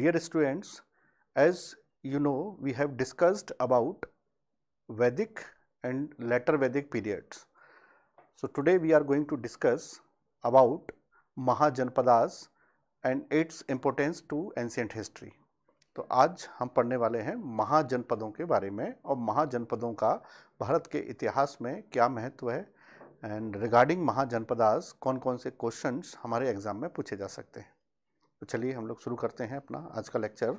Dear students, as you know, we have discussed about Vedic and later Vedic periods. So, today we are going to discuss about Mahajanpadas and its importance to ancient history तो आज हम पढ़ने वाले हैं महाजनपदों के बारे में और महाजनपदों का भारत के इतिहास में क्या महत्व है एंड रिगार्डिंग महाजनपदास कौन कौन से क्वेश्चंस हमारे एग्ज़ाम में पूछे जा सकते हैं तो चलिए हम लोग शुरू करते हैं अपना आज का लेक्चर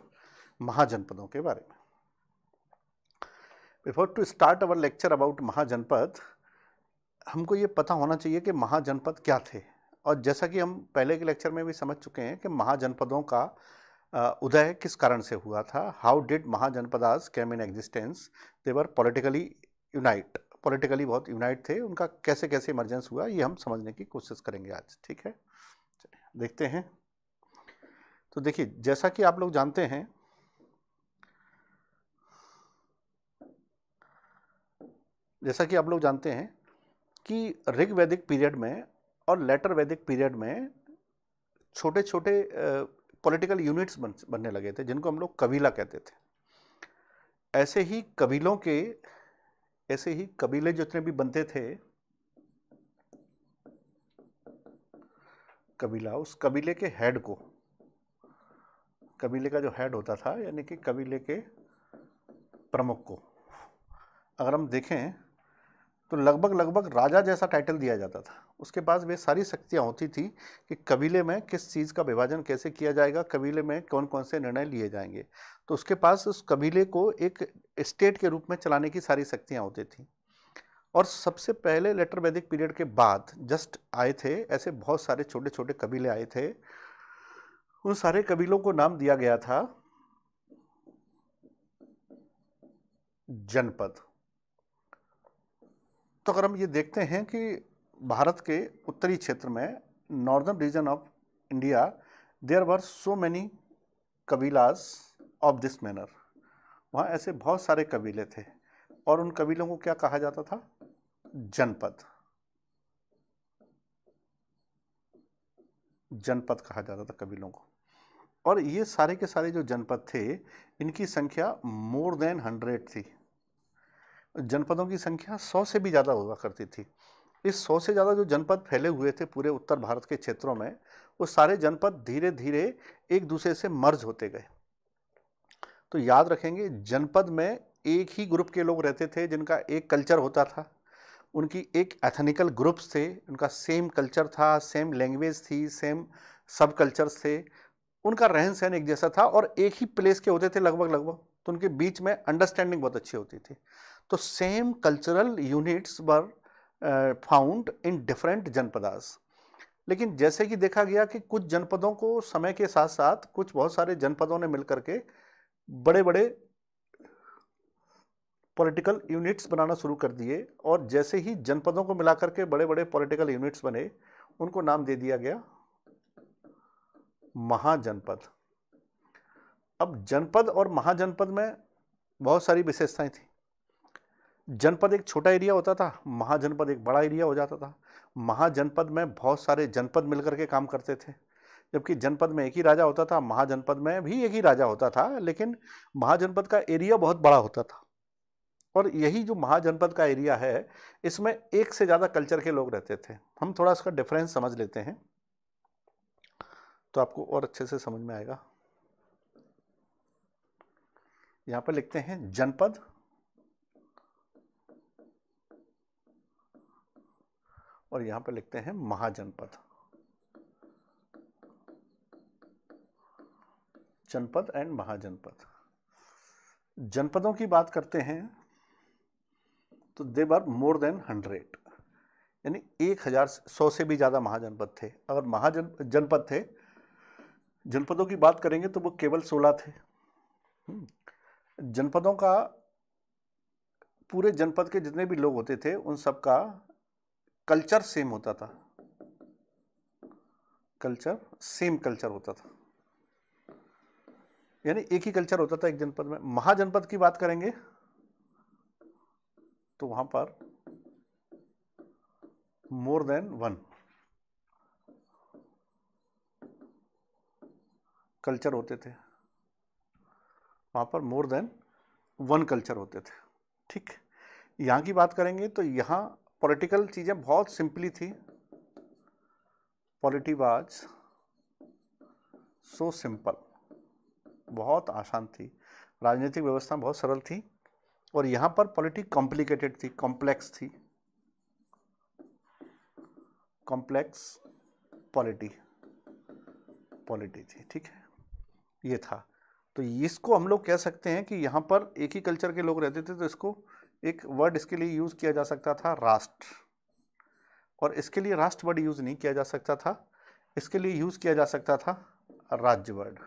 महाजनपदों के बारे में before to start our lecture about Mahajanapada हमको ये पता होना चाहिए कि महाजनपद क्या थे और जैसा कि हम पहले के लेक्चर में भी समझ चुके हैं कि महाजनपदों का उदय किस कारण से हुआ था how did Mahajanapadas came in existence they were politically unite politically बहुत यूनाइट थे उनका कैसे कैसे इमरजेंस हुआ ये हम समझने की कोशिश करेंगे आज ठीक है देखते हैं तो देखिए जैसा कि आप लोग जानते हैं जैसा कि आप लोग जानते हैं कि ऋग वैदिक पीरियड में और लेटर वैदिक पीरियड में छोटे छोटे पॉलिटिकल यूनिट्स बन बनने लगे थे जिनको हम लोग कबीला कहते थे ऐसे ही कबीलों के ऐसे ही कबीले जितने भी बनते थे कबीला उस कबीले के हेड को कबीले का जो हेड होता था यानी कि कबीले के प्रमुख को अगर हम देखें तो लगभग लगभग राजा जैसा टाइटल दिया जाता था उसके पास वे सारी शक्तियाँ होती थी कि कबीले में किस चीज़ का विभाजन कैसे किया जाएगा कबीले में कौन कौन से निर्णय लिए जाएंगे तो उसके पास उस कबीले को एक स्टेट के रूप में चलाने की सारी शक्तियाँ होती थी और सबसे पहले लेटर वैदिक पीरियड के बाद जस्ट आए थे ऐसे बहुत सारे छोटे छोटे कबीले आए थे उन सारे कबीलों को नाम दिया गया था जनपद तो अगर हम ये देखते हैं कि भारत के उत्तरी क्षेत्र में northern region of India there were so many कबीलाज ऑफ दिस मैनर वहाँ ऐसे बहुत सारे कबीले थे और उन कबीलों को क्या कहा जाता था जनपद जनपद कहा जाता था कबीलों को और ये सारे के सारे जो जनपद थे इनकी संख्या मोर देन हंड्रेड थी जनपदों की संख्या सौ से भी ज़्यादा हुआ करती थी इस सौ से ज़्यादा जो जनपद फैले हुए थे पूरे उत्तर भारत के क्षेत्रों में वो सारे जनपद धीरे धीरे एक दूसरे से मर्ज होते गए तो याद रखेंगे जनपद में एक ही ग्रुप के लोग रहते थे जिनका एक कल्चर होता था उनकी एक एथनिकल ग्रुप्स थे उनका सेम कल्चर था सेम लैंग्वेज थी सेम सब कल्चर्स थे उनका रहन सहन एक जैसा था और एक ही प्लेस के होते थे लगभग लगभग तो उनके बीच में अंडरस्टैंडिंग बहुत अच्छी होती थी तो same cultural units were found in different Janapadas लेकिन जैसे कि देखा गया कि कुछ जनपदों को समय के साथ साथ कुछ बहुत सारे जनपदों ने मिलकर के बड़े बड़े पॉलिटिकल यूनिट्स बनाना शुरू कर दिए और जैसे ही जनपदों को मिलाकर के बड़े बड़े पॉलिटिकल यूनिट्स बने उनको नाम दे दिया गया महाजनपद अब जनपद और महाजनपद में बहुत सारी विशेषताएं थी जनपद एक छोटा एरिया होता था महाजनपद एक बड़ा एरिया हो जाता था महाजनपद में बहुत सारे जनपद मिलकर के काम करते थे जबकि जनपद में एक ही राजा होता था महाजनपद में भी एक ही राजा होता था लेकिन महाजनपद का एरिया बहुत बड़ा होता था और यही जो महाजनपद का एरिया है इसमें एक से ज़्यादा कल्चर के लोग रहते थे हम थोड़ा इसका डिफरेंस समझ लेते हैं तो आपको और अच्छे से समझ में आएगा यहां पर लिखते हैं जनपद और यहां पर लिखते हैं महाजनपद जनपद एंड महाजनपद जनपदों की बात करते हैं तो दे बार मोर देन हंड्रेड यानी एक हज़ार सौ से भी ज़्यादा महाजनपद थे अगर महाजन जनपद थे जनपदों की बात करेंगे तो वो केवल सोलह थे हम्म। जनपदों का पूरे जनपद के जितने भी लोग होते थे उन सब का कल्चर सेम होता था कल्चर सेम कल्चर होता था यानी एक ही कल्चर होता था एक जनपद में महाजनपद की बात करेंगे तो वहां पर मोर देन वन कल्चर होते थे वहाँ पर मोर देन वन कल्चर होते थे ठीक यहाँ की बात करेंगे तो यहाँ पॉलिटिकल चीज़ें बहुत सिंपली थी पॉलिटी वाज सो सिंपल बहुत आसान थी राजनीतिक व्यवस्था बहुत सरल थी और यहाँ पर पॉलिटी कॉम्प्लिकेटेड थी कॉम्प्लेक्स थी कॉम्प्लेक्स पॉलिटी पॉलिटी थी ठीक है ये था तो इसको हम लोग कह सकते हैं कि यहाँ पर एक ही कल्चर के लोग रहते थे तो इसको एक वर्ड इसके लिए यूज़ किया जा सकता था राष्ट्र और इसके लिए राष्ट्र वर्ड यूज़ नहीं किया जा सकता था इसके लिए यूज़ किया जा सकता था राज्य वर्ड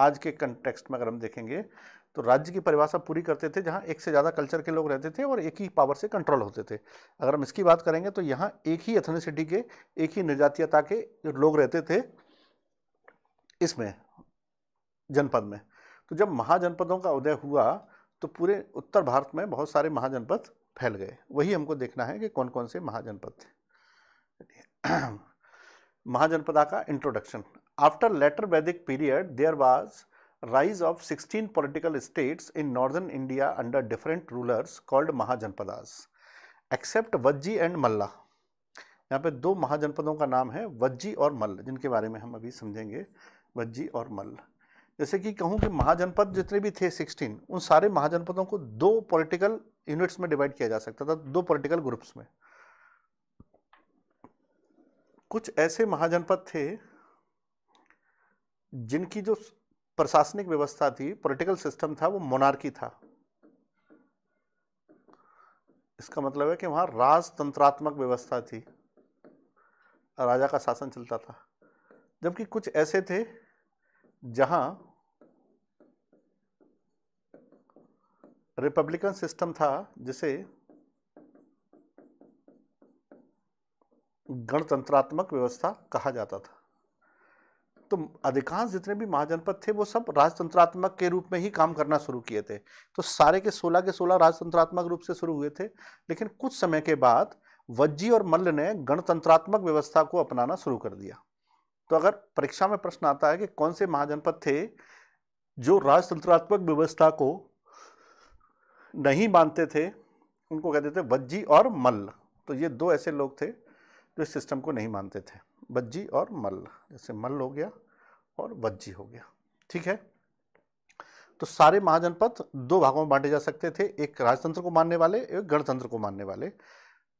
आज के कंटेक्स्ट में अगर हम देखेंगे तो राज्य की परिभाषा पूरी करते थे जहाँ एक से ज़्यादा कल्चर के लोग रहते थे और एक ही पावर से कंट्रोल होते थे अगर हम इसकी बात करेंगे तो यहाँ एक ही एथनिसिटी के एक ही निर्जातीयता के लोग रहते थे इसमें जनपद में तो जब महाजनपदों का उदय हुआ तो पूरे उत्तर भारत में बहुत सारे महाजनपद फैल गए वही हमको देखना है कि कौन कौन से महाजनपद थे महाजनपदा का introduction after later Vedic period there was rise of 16 political states in northern India under different rulers called Mahajanapadas except Vajji and Malla यहाँ पे दो महाजनपदों का नाम है वज्जी और मल्ल जिनके बारे में हम अभी समझेंगे वज्जी और मल्ल जैसे कि कहूँ कि महाजनपद जितने भी थे 16 उन सारे महाजनपदों को दो पॉलिटिकल यूनिट्स में डिवाइड किया जा सकता था दो पॉलिटिकल ग्रुप्स में कुछ ऐसे महाजनपद थे जिनकी जो प्रशासनिक व्यवस्था थी पॉलिटिकल सिस्टम था वो मोनार्की था इसका मतलब है कि वहां राजतंत्रात्मक व्यवस्था थी राजा का शासन चलता था जबकि कुछ ऐसे थे जहां रिपब्लिकन सिस्टम था जिसे गणतंत्रात्मक व्यवस्था कहा जाता था तो अधिकांश जितने भी महाजनपद थे वो सब राजतंत्रात्मक के रूप में ही काम करना शुरू किए थे तो सारे के सोलह के सोलह राजतंत्रात्मक रूप से शुरू हुए थे लेकिन कुछ समय के बाद वज्जी और मल्ल ने गणतंत्रात्मक व्यवस्था को अपनाना शुरू कर दिया तो अगर परीक्षा में प्रश्न आता है कि कौन से महाजनपद थे जो राजतंत्रात्मक व्यवस्था को नहीं मानते थे उनको कहते थे वज्जी और मल्ल तो ये दो ऐसे लोग थे जो इस सिस्टम को नहीं मानते थे वज्जी और मल्ल जैसे मल्ल हो गया और वज्जी हो गया ठीक है तो सारे महाजनपद दो भागों में बांटे जा सकते थे एक राजतंत्र को मानने वाले एक गणतंत्र को मानने वाले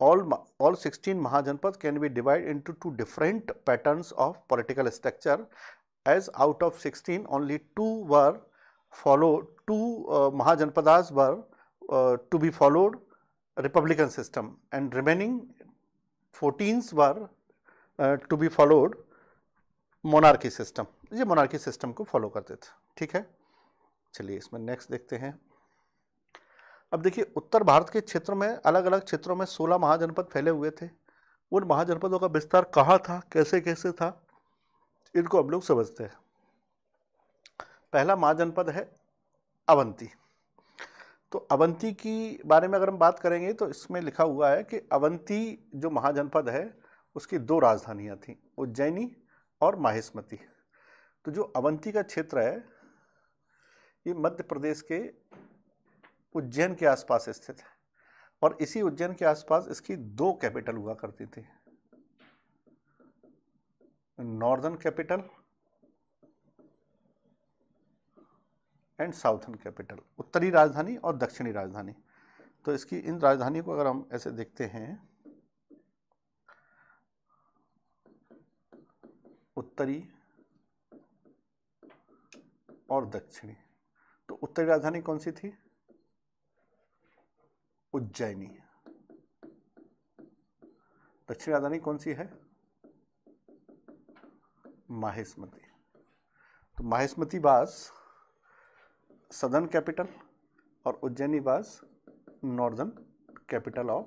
all all sixteen Mahajanapada can be divide into two different pattern of political structure as out of sixteen only two were follow two Mahajanapadas were Uh, to be followed republican system and remaining 14s were uh, to be followed monarchy system ये monarchy system को follow करते थे ठीक है चलिए इसमें next देखते हैं अब देखिए उत्तर भारत के क्षेत्रों में अलग अलग क्षेत्रों में 16 महाजनपद फैले हुए थे उन महाजनपदों का विस्तार कहाँ था कैसे कैसे था इनको हम लोग समझते हैं पहला महाजनपद है अवंती तो अवंती की बारे में अगर हम बात करेंगे तो इसमें लिखा हुआ है कि अवंती जो महाजनपद है उसकी दो राजधानियाँ थीं उज्जैनी और माहिस्मती तो जो अवंती का क्षेत्र है ये मध्य प्रदेश के उज्जैन के आसपास स्थित है और इसी उज्जैन के आसपास इसकी दो कैपिटल हुआ करती थी northern capital and southern capital उत्तरी राजधानी और दक्षिणी राजधानी तो इसकी इन राजधानी को अगर हम ऐसे देखते हैं उत्तरी और दक्षिणी तो उत्तरी राजधानी कौन सी थी उज्जैनी दक्षिणी राजधानी कौन सी है माहिस्मती तो माहिस्मती बास सदर्न कैपिटल और Ujjaini was northern capital of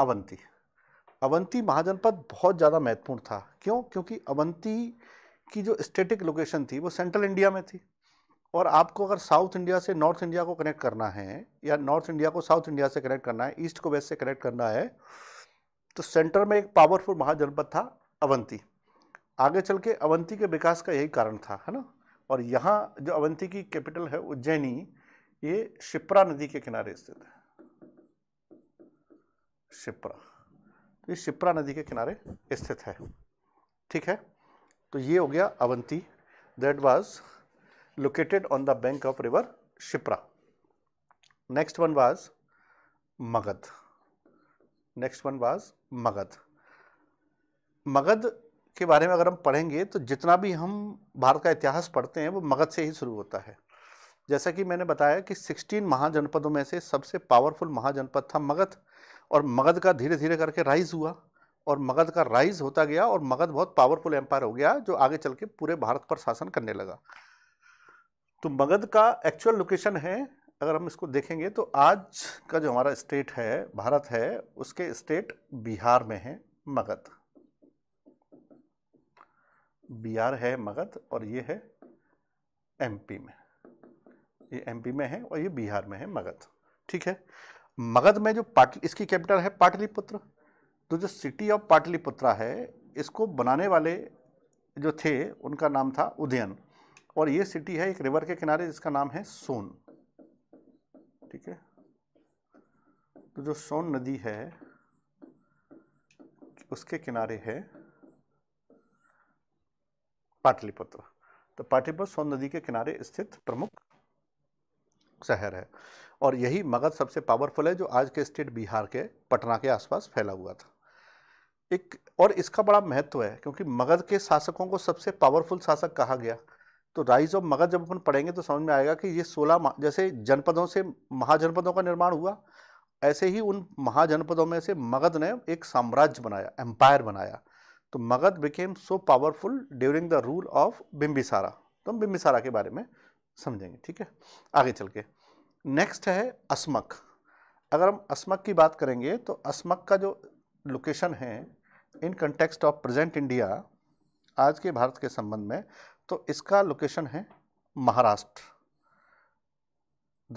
Avanti Avanti महाजनपद बहुत ज़्यादा महत्वपूर्ण था क्यों क्योंकि अवंती की जो स्टेटिक लोकेशन थी वो सेंट्रल इंडिया में थी और आपको अगर साउथ इंडिया से नॉर्थ इंडिया को कनेक्ट करना है या नॉर्थ इंडिया को साउथ इंडिया से कनेक्ट करना है ईस्ट को वेस्ट से कनेक्ट करना है तो सेंटर में एक पावरफुल महाजनपद था अवंती आगे चल के अवंती के विकास का यही कारण था है ना और यहाँ जो अवंती की कैपिटल है उज्जैनी ये शिप्रा नदी के किनारे स्थित है शिप्रा तो ये शिप्रा नदी के किनारे स्थित है ठीक है तो ये हो गया Avanti that was located on the bank of river Shipra next one was Magadha next one was Magadha Magadha के बारे में अगर हम पढ़ेंगे तो जितना भी हम भारत का इतिहास पढ़ते हैं वो मगध से ही शुरू होता है जैसा कि मैंने बताया कि 16 महाजनपदों में से सबसे पावरफुल महाजनपद था मगध और मगध का धीरे धीरे करके राइज हुआ और मगध का राइज होता गया और मगध बहुत पावरफुल एम्पायर हो गया जो आगे चल के पूरे भारत पर शासन करने लगा तो मगध का एक्चुअल लोकेशन है अगर हम इसको देखेंगे तो आज का जो हमारा स्टेट है भारत है उसके स्टेट बिहार में है मगध बिहार है मगध और ये है एमपी में ये एमपी में है और ये बिहार में है मगध ठीक है मगध में जो पाटल इसकी कैपिटल है पाटलिपुत्र तो जो सिटी ऑफ पाटलिपुत्रा है इसको बनाने वाले जो थे उनका नाम था उदयन और ये सिटी है एक रिवर के किनारे जिसका नाम है सोन ठीक है तो जो सोन नदी है उसके किनारे है पाटलिपुत्र तो पाटलिपुत्र सोन नदी के किनारे स्थित प्रमुख शहर है और यही मगध सबसे पावरफुल है जो आज के स्टेट बिहार के पटना के आसपास फैला हुआ था एक और इसका बड़ा महत्व है क्योंकि मगध के शासकों को सबसे पावरफुल शासक कहा गया तो राइज ऑफ मगध जब अपन पढ़ेंगे तो समझ में आएगा कि ये सोलह जैसे जनपदों से महाजनपदों का निर्माण हुआ ऐसे ही उन महाजनपदों में से मगध ने एक साम्राज्य बनाया एम्पायर बनाया तो Magadha became so powerful during the rule of Bimbisara तो हम बिम्बिसारा के बारे में समझेंगे ठीक है आगे चल के नेक्स्ट है अस्मक अगर हम अस्मक की बात करेंगे तो अस्मक का जो लोकेशन है in context of present India आज के भारत के संबंध में तो इसका लोकेशन है Maharashtra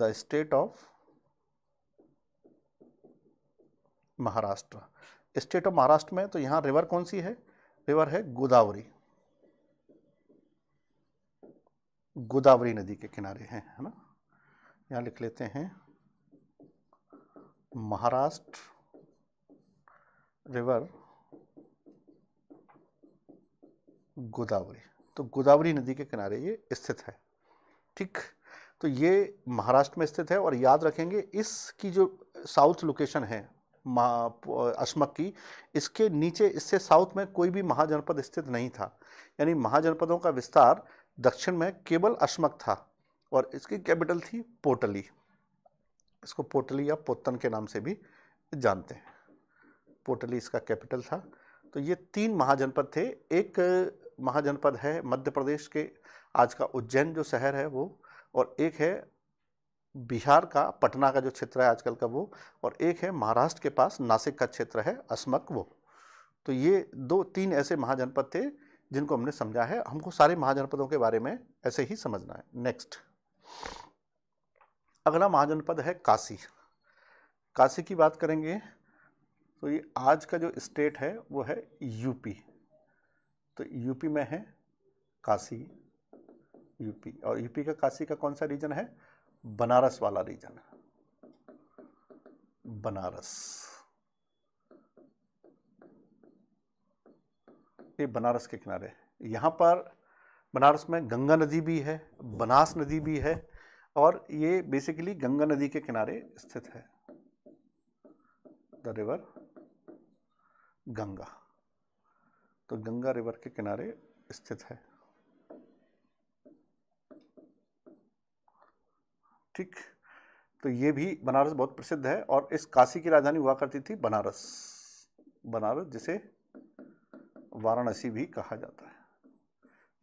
the state of Maharashtra state of Maharashtra में तो यहाँ रिवर कौन सी है रिवर है गोदावरी गोदावरी नदी के किनारे हैं है ना यहाँ लिख लेते हैं महाराष्ट्र रिवर गोदावरी तो गोदावरी नदी के किनारे ये स्थित है ठीक तो ये महाराष्ट्र में स्थित है और याद रखेंगे इसकी जो साउथ लोकेशन है अशमक की इसके नीचे इससे साउथ में कोई भी महाजनपद स्थित नहीं था यानी महाजनपदों का विस्तार दक्षिण में केवल अशमक था और इसकी कैपिटल थी पोटली इसको पोटली या पोतन के नाम से भी जानते हैं पोटली इसका कैपिटल था तो ये तीन महाजनपद थे एक महाजनपद है मध्य प्रदेश के आज का उज्जैन जो शहर है वो और एक है बिहार का पटना का जो क्षेत्र है आजकल का वो और एक है महाराष्ट्र के पास नासिक का क्षेत्र है अस्मक वो तो ये दो तीन ऐसे महाजनपद थे जिनको हमने समझा है हमको सारे महाजनपदों के बारे में ऐसे ही समझना है नेक्स्ट अगला महाजनपद है काशी काशी की बात करेंगे तो ये आज का जो स्टेट है वो है यूपी तो यूपी में है काशी यूपी और यूपी का काशी का कौन सा रीजन है बनारस वाला रीजन बनारस ये बनारस के किनारे यहां पर बनारस में गंगा नदी भी है बनास नदी भी है और ये बेसिकली गंगा नदी के किनारे स्थित है द रिवर गंगा तो गंगा रिवर के किनारे स्थित है ठीक तो ये भी बनारस बहुत प्रसिद्ध है और इस काशी की राजधानी हुआ करती थी बनारस बनारस जिसे वाराणसी भी कहा जाता है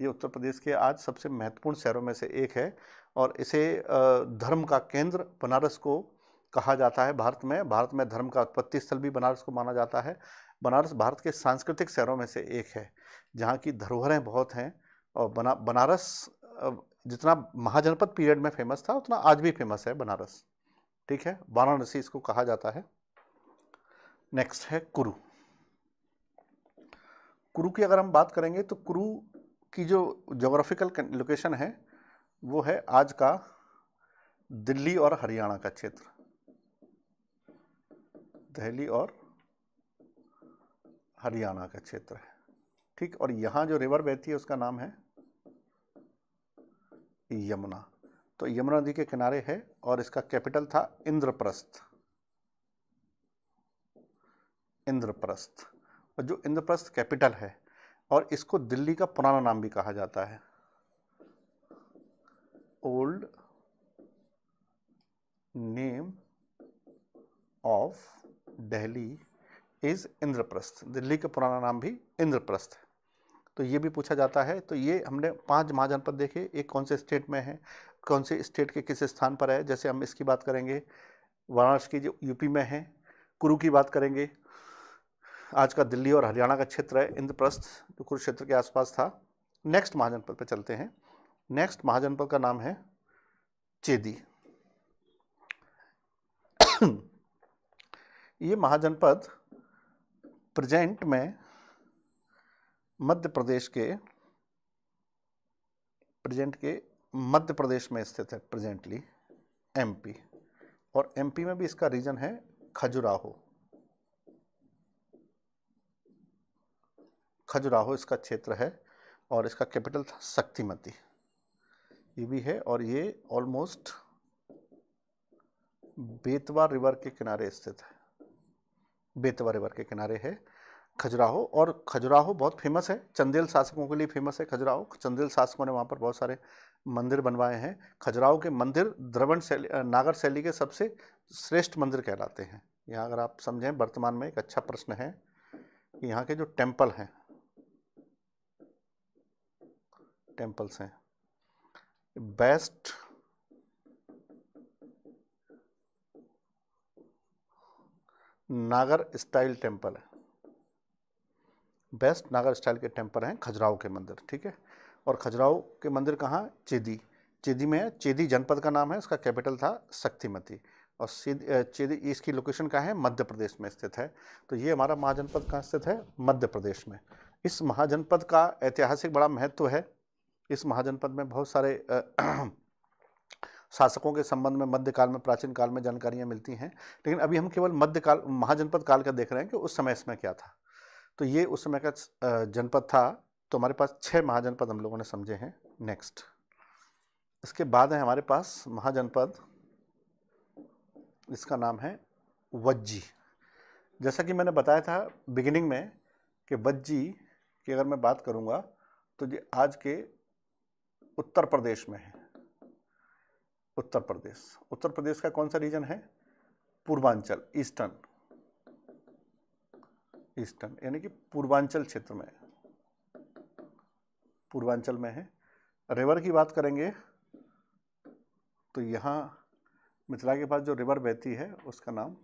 ये उत्तर प्रदेश के आज सबसे महत्वपूर्ण शहरों में से एक है और इसे धर्म का केंद्र बनारस को कहा जाता है भारत में भारत में धर्म का उत्पत्ति स्थल भी बनारस को माना जाता है बनारस भारत के सांस्कृतिक शहरों में से एक है जहाँ की धरोहरें बहुत हैं और बना बनारस जितना महाजनपद पीरियड में फेमस था उतना आज भी फेमस है बनारस ठीक है वाराणसी इसको कहा जाता है नेक्स्ट है कुरु कुरु की अगर हम बात करेंगे तो कुरु की जो जोग्राफिकल लोकेशन है वो है आज का दिल्ली और हरियाणा का क्षेत्र दहली और हरियाणा का क्षेत्र है ठीक और यहाँ जो रिवर बहती है उसका नाम है यमुना तो यमुना नदी के किनारे है और इसका कैपिटल था इंद्रप्रस्थ इंद्रप्रस्थ और जो इंद्रप्रस्थ कैपिटल है और इसको दिल्ली का पुराना नाम भी कहा जाता है old name of Delhi is Indraprastha Delhi का पुराना नाम भी इंद्रप्रस्थ है तो ये भी पूछा जाता है तो ये हमने पांच महाजनपद देखे एक कौन से स्टेट में है कौन से स्टेट के किस स्थान पर है जैसे हम इसकी बात करेंगे वाराणसी की जो यूपी में है कुरु की बात करेंगे आज का दिल्ली और हरियाणा का क्षेत्र है इंद्रप्रस्थ जो कुरुक्षेत्र के आसपास था नेक्स्ट महाजनपद पर चलते हैं नेक्स्ट महाजनपद का नाम है चेदी ये महाजनपद प्रेजेंट में मध्य प्रदेश के प्रेजेंट के मध्य प्रदेश में स्थित है प्रेजेंटली एमपी और एमपी में भी इसका रीजन है खजुराहो खजुराहो इसका क्षेत्र है और इसका कैपिटल था शक्तिमती ये भी है और ये ऑलमोस्ट बेतवा रिवर के किनारे स्थित है बेतवा रिवर के किनारे है खजुराहो और खजुराहो बहुत फेमस है चंदेल शासकों के लिए फेमस है खजुराहो चंदेल शासकों ने वहाँ पर बहुत सारे मंदिर बनवाए हैं खजुराहो के मंदिर द्रवण शैली नागर शैली के सबसे श्रेष्ठ मंदिर कहलाते हैं यहाँ अगर आप समझें वर्तमान में एक अच्छा प्रश्न है कि यहाँ के जो टेम्पल हैं टेम्पल्स हैं बेस्ट नागर स्टाइल टेम्पल है बेस्ट नागर स्टाइल के टेम्पर हैं खजुराहो के मंदिर ठीक है और खजुराहो के मंदिर कहाँ चेदी चेदी में है चेदी जनपद का नाम है इसका कैपिटल था शक्तिमती और चेदी इसकी लोकेशन कहाँ है मध्य प्रदेश में स्थित है तो ये हमारा महाजनपद कहाँ स्थित है मध्य प्रदेश में इस महाजनपद का ऐतिहासिक बड़ा महत्व है इस महाजनपद में बहुत सारे शासकों के संबंध में मध्यकाल में प्राचीन काल में जानकारियाँ मिलती हैं लेकिन अभी हम केवल मध्यकाल महाजनपद काल का देख रहे हैं कि उस समय इसमें क्या था तो ये उस समय का जनपद था तो हमारे पास छः महाजनपद हम लोगों ने समझे हैं नेक्स्ट इसके बाद है हमारे पास महाजनपद इसका नाम है वज्जी जैसा कि मैंने बताया था बिगिनिंग में कि वज्जी की अगर मैं बात करूँगा तो ये आज के उत्तर प्रदेश में है उत्तर प्रदेश उत्तर प्रदेश का कौन सा रीजन है पूर्वांचल ईस्टर्न ईस्टर्न यानी कि पूर्वांचल क्षेत्र में पूर्वांचल में है रिवर की बात करेंगे तो यहाँ मिथिला के पास जो रिवर बहती है उसका नाम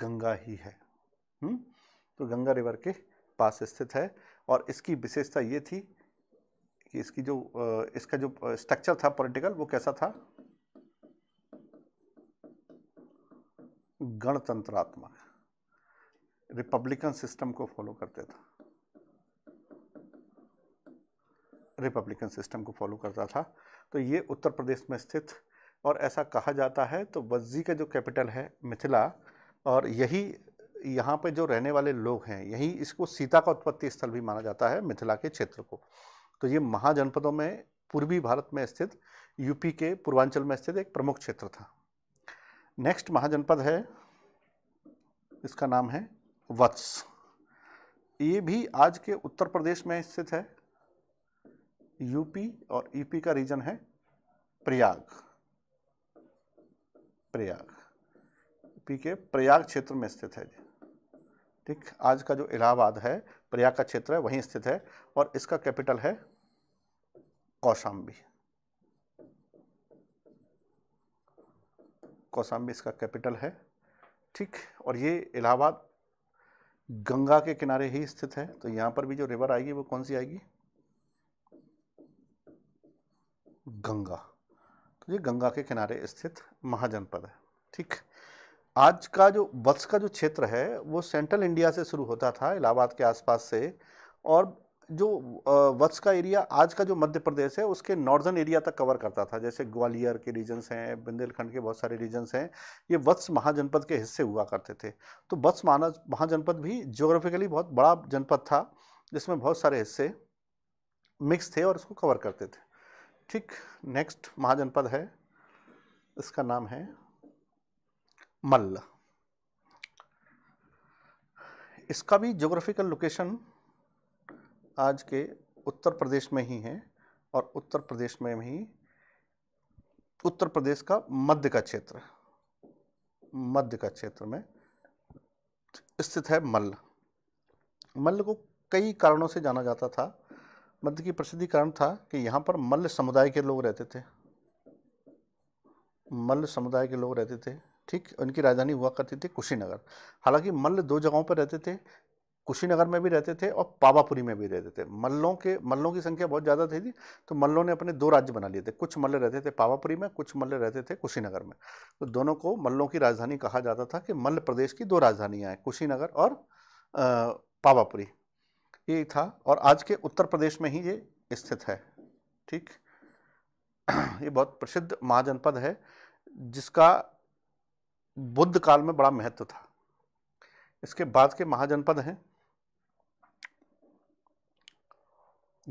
गंगा ही है हुँ? हम्म, तो गंगा रिवर के पास स्थित है और इसकी विशेषता ये थी कि इसकी जो इसका जो स्ट्रक्चर था पॉलिटिकल वो कैसा था गणतंत्रात्मक रिपब्लिकन सिस्टम को फॉलो करते था रिपब्लिकन सिस्टम को फॉलो करता था तो ये उत्तर प्रदेश में स्थित और ऐसा कहा जाता है तो वज्जी का जो कैपिटल है मिथिला और यही यहाँ पे जो रहने वाले लोग हैं यही इसको सीता का उत्पत्ति स्थल भी माना जाता है मिथिला के क्षेत्र को तो ये महाजनपदों में पूर्वी भारत में स्थित यूपी के पूर्वांचल में स्थित एक प्रमुख क्षेत्र था नेक्स्ट महाजनपद है इसका नाम है वत्स ये भी आज के उत्तर प्रदेश में स्थित है यूपी और ईपी e का रीजन है प्रयाग प्रयाग यूपी e के प्रयाग क्षेत्र में स्थित है ठीक आज का जो इलाहाबाद है प्रयाग का क्षेत्र है वहीं स्थित है और इसका कैपिटल है कौशाम्बी कौशाम्बी इसका कैपिटल है ठीक और ये इलाहाबाद गंगा के किनारे ही स्थित है तो यहाँ पर भी जो रिवर आएगी वो कौन सी आएगी गंगा तो ये गंगा के किनारे स्थित महाजनपद है ठीक आज का जो वत्स का जो क्षेत्र है वो सेंट्रल इंडिया से शुरू होता था इलाहाबाद के आसपास से और जो वत्स का एरिया आज का जो मध्य प्रदेश है उसके नॉर्दर्न एरिया तक कवर करता था जैसे ग्वालियर के रीजन्स हैं बुंदेलखंड के बहुत सारे रीजन्स हैं ये वत्स महाजनपद के हिस्से हुआ करते थे तो वत्स महाजनपद भी जोग्राफिकली बहुत बड़ा जनपद था जिसमें बहुत सारे हिस्से मिक्स थे और इसको कवर करते थे ठीक नेक्स्ट महाजनपद है इसका नाम है मल्ल इसका भी जोग्राफिकल लोकेशन आज के उत्तर प्रदेश में ही हैं और उत्तर प्रदेश में ही उत्तर प्रदेश का मध्य का क्षेत्र मध्य का क्षेत्र में स्थित है मल्ल मल्ल को कई कारणों से जाना जाता था मध्य की प्रसिद्धि कारण था कि यहाँ पर मल्ल समुदाय के लोग रहते थे मल्ल समुदाय के लोग रहते थे ठीक उनकी राजधानी हुआ करती थी कुशीनगर हालांकि मल्ल दो जगहों पर रहते थे कुशीनगर में भी रहते थे और पावापुरी में भी रहते थे मल्लों के मल्लों की संख्या बहुत ज़्यादा थी तो मल्लों ने अपने दो राज्य बना लिए थे कुछ मल्ल रहते थे पावापुरी में कुछ मल्ल रहते थे कुशीनगर में तो दोनों को मल्लों की राजधानी कहा जाता था कि मल्ल प्रदेश की दो राजधानियाँ हैं कुशीनगर और पावापुरी ये था और आज के उत्तर प्रदेश में ही ये स्थित है ठीक ये बहुत प्रसिद्ध महाजनपद है जिसका बुद्ध काल में बड़ा महत्व था इसके बाद के महाजनपद हैं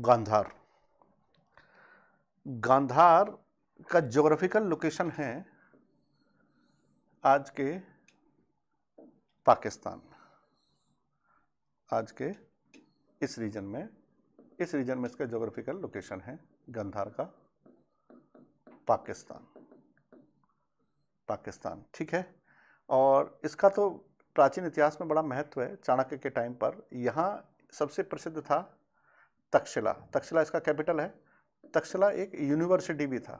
गांधार गांधार का ज्योग्राफिकल लोकेशन है आज के पाकिस्तान आज के इस रीजन में इस रीजन में इसका ज्योग्राफिकल लोकेशन है गंधार का पाकिस्तान पाकिस्तान ठीक है और इसका तो प्राचीन इतिहास में बड़ा महत्व है चाणक्य के टाइम पर यहाँ सबसे प्रसिद्ध था तक्षशिला तक्षशिला इसका कैपिटल है तक्षशिला एक यूनिवर्सिटी भी था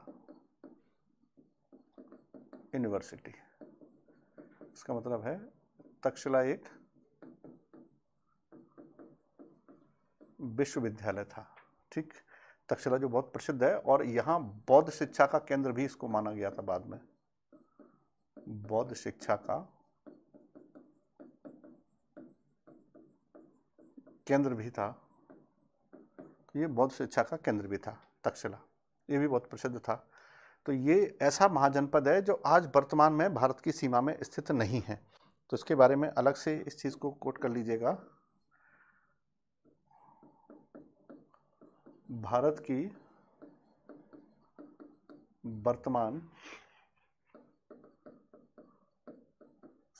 यूनिवर्सिटी इसका मतलब है तक्षशिला एक विश्वविद्यालय था ठीक तक्षशिला जो बहुत प्रसिद्ध है और यहाँ बौद्ध शिक्षा का केंद्र भी इसको माना गया था बाद में बौद्ध शिक्षा का केंद्र भी था ये बौद्ध शिक्षा का केंद्र भी था तक्षशिला ये भी बहुत प्रसिद्ध था तो ये ऐसा महाजनपद है जो आज वर्तमान में भारत की सीमा में स्थित नहीं है तो इसके बारे में अलग से इस चीज़ को कोट कर लीजिएगा भारत की वर्तमान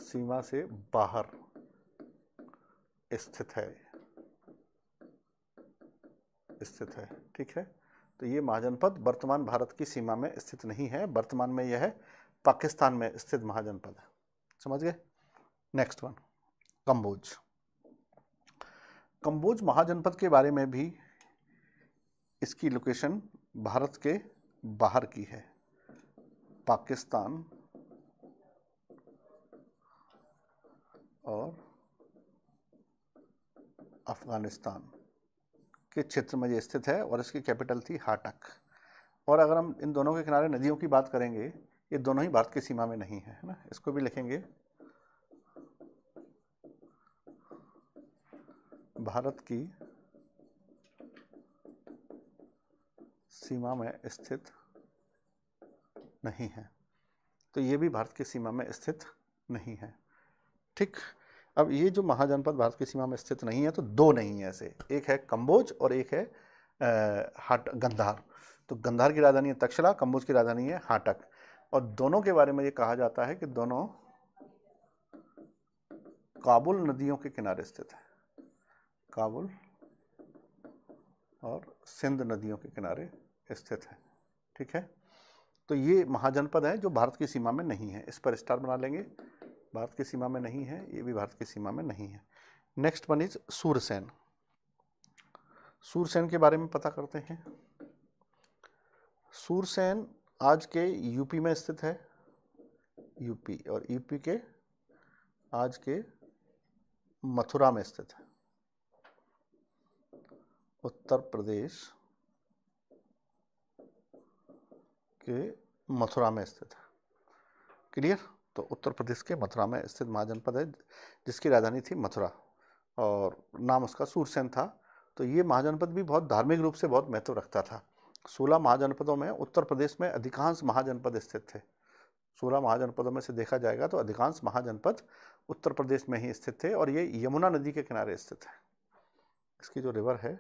सीमा से बाहर स्थित है स्थित है ठीक है तो ये महाजनपद वर्तमान भारत की सीमा में स्थित नहीं है वर्तमान में यह पाकिस्तान में स्थित महाजनपद है समझ गए नेक्स्ट वन कंबोज कंबोज महाजनपद के बारे में भी इसकी लोकेशन भारत के बाहर की है पाकिस्तान और अफगानिस्तान के क्षेत्र में ये स्थित है और इसकी कैपिटल थी हाटक और अगर हम इन दोनों के किनारे नदियों की बात करेंगे ये दोनों ही भारत की सीमा में नहीं है है ना इसको भी लिखेंगे भारत की सीमा में स्थित नहीं है तो ये भी भारत की सीमा में स्थित नहीं है ठीक अब ये जो महाजनपद भारत की सीमा में स्थित नहीं है तो दो नहीं है ऐसे एक है कम्बोज और एक है हाट गंधार तो गंधार की राजधानी है तक्षला कम्बोज की राजधानी है हाटक और दोनों के बारे में ये कहा जाता है कि दोनों काबुल नदियों के किनारे स्थित है काबुल और सिंध नदियों के किनारे स्थित है ठीक है तो ये महाजनपद है जो भारत की सीमा में नहीं है इस पर स्टार बना लेंगे भारत की सीमा में नहीं है ये भी भारत की सीमा में नहीं है next one is Surasena Surasena के बारे में पता करते हैं सूरसेन आज के यूपी में स्थित है यूपी और यूपी के आज के मथुरा में स्थित है उत्तर प्रदेश के मथुरा में स्थित है क्लियर तो उत्तर प्रदेश के मथुरा में स्थित महाजनपद है जिसकी राजधानी थी मथुरा और नाम उसका सूरसेन था तो ये महाजनपद भी बहुत धार्मिक रूप से बहुत महत्व रखता था सोलह महाजनपदों में उत्तर प्रदेश में अधिकांश महाजनपद स्थित थे सोलह महाजनपदों में से देखा जाएगा तो अधिकांश महाजनपद उत्तर प्रदेश में ही स्थित थे और ये यमुना नदी के किनारे स्थित है इसकी जो रिवर है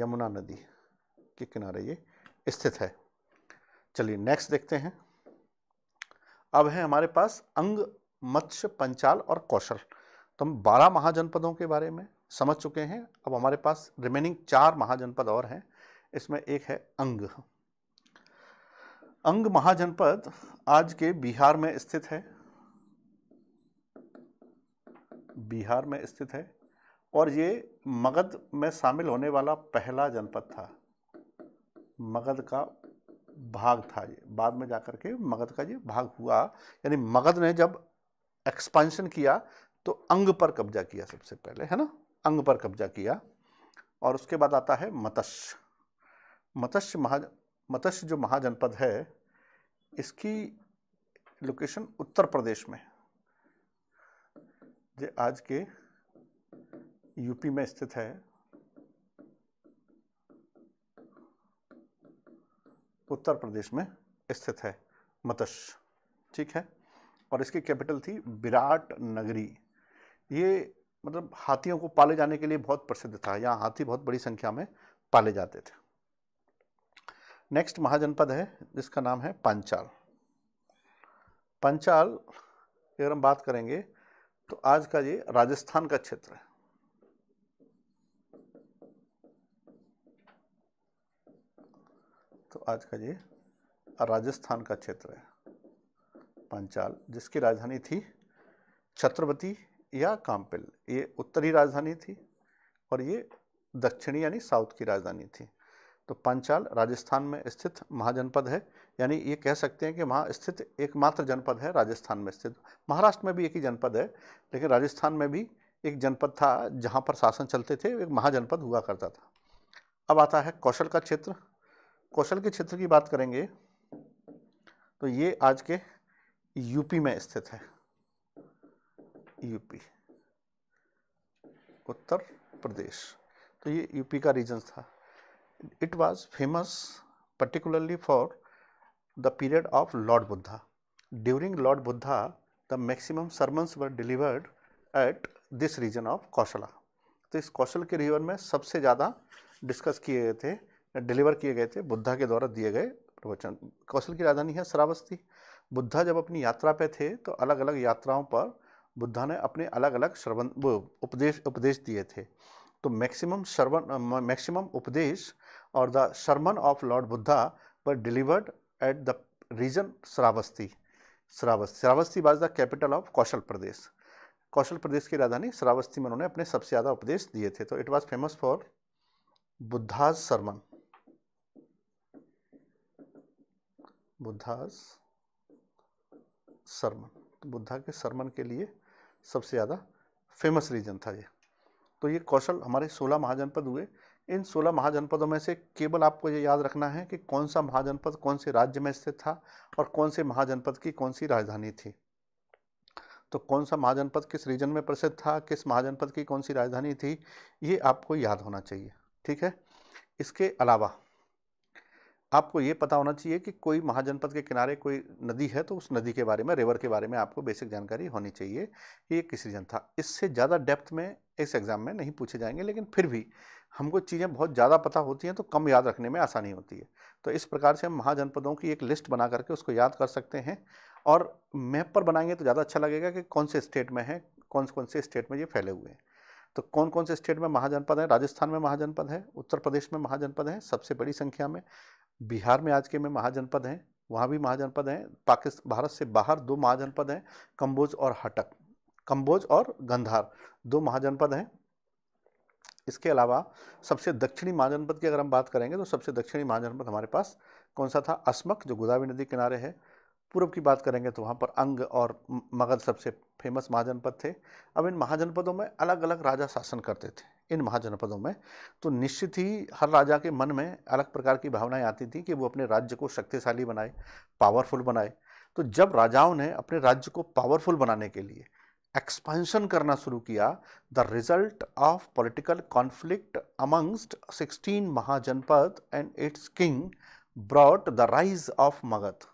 यमुना नदी के किनारे ये स्थित है चलिए नेक्स्ट देखते हैं अब है हमारे पास अंग मत्स्य पंचाल और कौशल तो हम बारह महाजनपदों के बारे में समझ चुके हैं अब हमारे पास रिमेनिंग चार महाजनपद और हैं इसमें एक है अंग अंग महाजनपद आज के बिहार में स्थित है बिहार में स्थित है और ये मगध में शामिल होने वाला पहला जनपद था मगध का भाग था ये बाद में जाकर के मगध का ये भाग हुआ यानी मगध ने जब एक्सपांशन किया तो अंग पर कब्जा किया सबसे पहले है ना अंग पर कब्जा किया और उसके बाद आता है मत्स्य मत्स्य महा मत्स्य जो महाजनपद है इसकी लोकेशन उत्तर प्रदेश में जो आज के यूपी में स्थित है उत्तर प्रदेश में स्थित है मतस ठीक है और इसकी कैपिटल थी विराट नगरी ये मतलब हाथियों को पाले जाने के लिए बहुत प्रसिद्ध था यहाँ हाथी बहुत बड़ी संख्या में पाले जाते थे नेक्स्ट महाजनपद है जिसका नाम है पांचाल पांचाल अगर हम बात करेंगे तो आज का ये राजस्थान का क्षेत्र है तो आज का ये राजस्थान का क्षेत्र है पंचाल जिसकी राजधानी थी छत्रपति या कामपिल ये उत्तरी राजधानी थी और ये दक्षिणी यानी साउथ की राजधानी थी तो पंचाल राजस्थान में स्थित महाजनपद है यानी ये कह सकते हैं कि वहाँ स्थित एकमात्र जनपद है राजस्थान में स्थित महाराष्ट्र में भी एक ही जनपद है लेकिन राजस्थान में भी एक जनपद था जहाँ पर शासन चलते थे एक महाजनपद हुआ करता था अब आता है कौशल का क्षेत्र कौशल के क्षेत्र की बात करेंगे तो ये आज के यूपी में स्थित है यूपी उत्तर प्रदेश तो ये यूपी का रीजन था it was famous particularly for the period of lord Buddha during lord Buddha the maximum sermons were delivered at this region of Kaushala तो इस कौशल के रिवर में सबसे ज़्यादा डिस्कस किए गए थे डिलीवर किए गए थे बुद्धा के द्वारा दिए गए प्रवचन कौशल की राजधानी है श्रावस्ती बुद्धा जब अपनी यात्रा पे थे तो अलग अलग यात्राओं पर बुद्धा ने अपने अलग अलग श्रवण उपदेश उपदेश दिए थे तो मैक्सिमम श्रवण मैक्सिमम उपदेश और the sermon of lord Buddha पर delivered at the region Shravasti Shravasti Shravasti was the capital of Kaushal Pradesh Kaushal Pradesh की राजधानी श्रावस्ती में उन्होंने अपने सबसे ज़्यादा उपदेश दिए थे तो it was famous for Buddha's sermon Buddha's sermon तो बुद्धा के सरमन के लिए सबसे ज़्यादा फेमस रीजन था ये तो ये कौशल हमारे 16 महाजनपद हुए इन 16 महाजनपदों में से केवल आपको ये याद रखना है कि कौन सा महाजनपद कौन से राज्य में स्थित था और कौन से महाजनपद की कौन सी राजधानी थी तो कौन सा महाजनपद किस रीजन में प्रसिद्ध था किस महाजनपद की कौन सी राजधानी थी ये आपको याद होना चाहिए ठीक है इसके अलावा आपको ये पता होना चाहिए कि कोई महाजनपद के किनारे कोई नदी है तो उस नदी के बारे में रिवर के बारे में आपको बेसिक जानकारी होनी चाहिए कि ये किस रीजन था इससे ज़्यादा डेप्थ में इस एग्ज़ाम में नहीं पूछे जाएंगे लेकिन फिर भी हमको चीज़ें बहुत ज़्यादा पता होती हैं तो कम याद रखने में आसानी होती है तो इस प्रकार से हम महाजनपदों की एक लिस्ट बना करके उसको याद कर सकते हैं और मैप पर बनाएंगे तो ज़्यादा अच्छा लगेगा कि कौन से स्टेट में है कौन कौन से स्टेट में ये फैले हुए हैं तो कौन कौन से स्टेट में महाजनपद हैं राजस्थान में महाजनपद है उत्तर प्रदेश में महाजनपद हैं सबसे बड़ी संख्या में बिहार में आज के में महाजनपद हैं वहाँ भी महाजनपद हैं पाकिस्तान भारत से बाहर दो महाजनपद हैं कंबोज और हटक कंबोज और गंधार दो महाजनपद हैं इसके अलावा सबसे दक्षिणी महाजनपद की अगर हम बात करेंगे तो सबसे दक्षिणी महाजनपद हमारे पास कौन सा था अस्मक जो गोदावरी नदी किनारे है पूर्व की बात करेंगे तो वहाँ पर अंग और मगध सबसे फेमस महाजनपद थे अब इन महाजनपदों में अलग अलग राजा शासन करते थे इन महाजनपदों में तो निश्चित ही हर राजा के मन में अलग प्रकार की भावनाएं आती थी कि वो अपने राज्य को शक्तिशाली बनाए पावरफुल बनाए तो जब राजाओं ने अपने राज्य को पावरफुल बनाने के लिए एक्सपेंशन करना शुरू किया the result of political conflict amongst sixteen mahajanapada and its king brought the rise of Magadha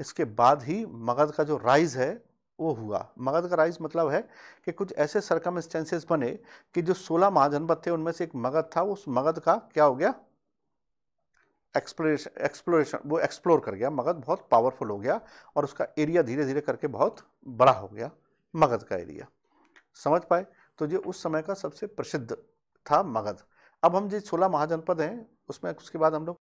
इसके बाद ही मगध का जो राइज है वो हुआ मगध का राइज मतलब है कि कुछ ऐसे सरकम बने कि जो सोलह महाजनपद थे उनमें से एक मगध था उस मगध का क्या हो गया एक्सप्लोरेशन एक्सप्लोरेशन वो एक्सप्लोर कर गया मगध बहुत पावरफुल हो गया और उसका एरिया धीरे धीरे करके बहुत बड़ा हो गया मगध का एरिया समझ पाए तो ये उस समय का सबसे प्रसिद्ध था मगध अब हम जो सोलह महाजनपद हैं उसमें उसके बाद हम लोग